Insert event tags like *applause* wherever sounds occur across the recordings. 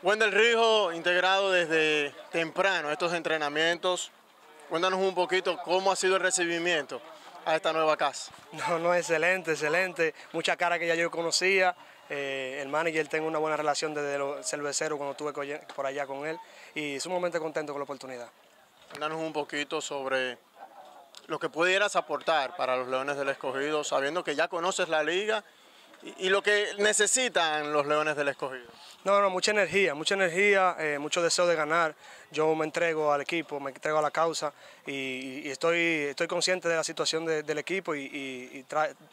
Wendel Rijo, integrado desde temprano estos entrenamientos, cuéntanos un poquito cómo ha sido el recibimiento a esta nueva casa. No, no, excelente, excelente. mucha cara que ya yo conocía. Eh, el manager tengo una buena relación desde el cerveceros cuando estuve por allá con él y sumamente contento con la oportunidad. Cuéntanos un poquito sobre lo que pudieras aportar para los Leones del Escogido, sabiendo que ya conoces la liga y, lo que necesitan los Leones del Escogido. No, no, mucha energía, mucha energía, eh, mucho deseo de ganar. Yo me entrego al equipo, me entrego a la causa y, estoy, estoy consciente de la situación del equipo y,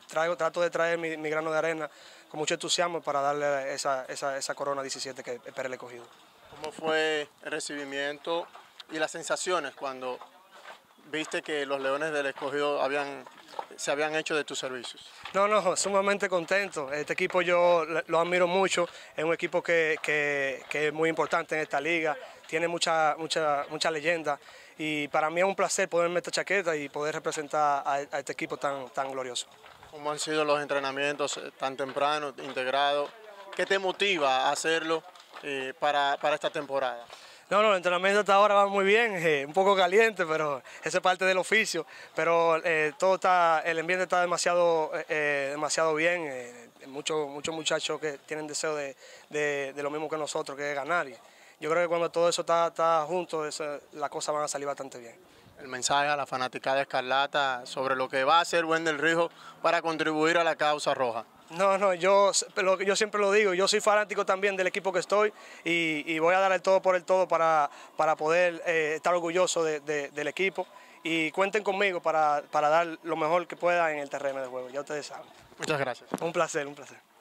traigo, trato de traer mi, grano de arena con mucho entusiasmo para darle esa, esa corona 17 que espera el escogido. ¿Cómo fue el recibimiento y las sensaciones cuando viste que los Leones del Escogido habían se habían hecho de tus servicios. No, no, sumamente contento. Este equipo yo lo admiro mucho. Es un equipo que, es muy importante en esta liga. Tiene mucha, mucha, mucha leyenda. Y para mí es un placer ponerme esta chaqueta y poder representar a, este equipo tan, tan glorioso. ¿Cómo han sido los entrenamientos eh, tan temprano, integrados? ¿Qué te motiva a hacerlo eh, para, para esta temporada? No, no, el entrenamiento hasta ahora va muy bien, *laughs* eh, un poco caliente, pero esa es parte del oficio. Pero eh, todo está, el ambiente está demasiado, eh, demasiado bien. muchos muchachos que tienen deseo de, lo mismo que nosotros, que es ganar. yo creo que cuando todo eso está, está junto, las cosas van a salir bastante bien el mensaje a la fanática de Escarlata sobre lo que va a hacer Wendel Rijo para contribuir a la causa roja. No, no, yo, yo siempre lo digo, yo soy fanático también del equipo que estoy y, voy a dar el todo por el todo para, para poder eh, estar orgulloso del equipo y cuenten conmigo para, para dar lo mejor que pueda en el terreno de juego, ya ustedes saben. Muchas gracias. Un placer, un placer.